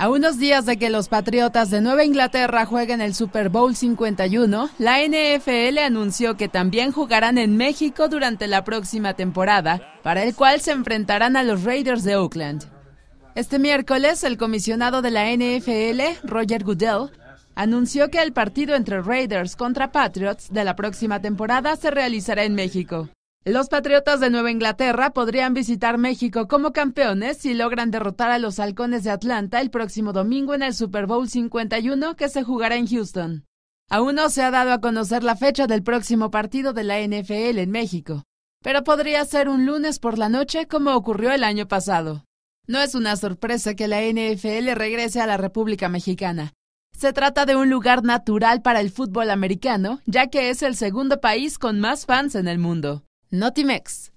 A unos días de que los Patriotas de Nueva Inglaterra jueguen el Super Bowl 51, la NFL anunció que también jugarán en México durante la próxima temporada, para el cual se enfrentarán a los Raiders de Oakland. Este miércoles, el comisionado de la NFL, Roger Goodell, anunció que el partido entre Raiders contra Patriots de la próxima temporada se realizará en México. Los Patriotas de Nueva Inglaterra podrían visitar México como campeones si logran derrotar a los Halcones de Atlanta el próximo domingo en el Super Bowl 51 que se jugará en Houston. Aún no se ha dado a conocer la fecha del próximo partido de la NFL en México, pero podría ser un lunes por la noche como ocurrió el año pasado. No es una sorpresa que la NFL regrese a la República Mexicana. Se trata de un lugar natural para el fútbol americano, ya que es el segundo país con más fans en el mundo. Notimex.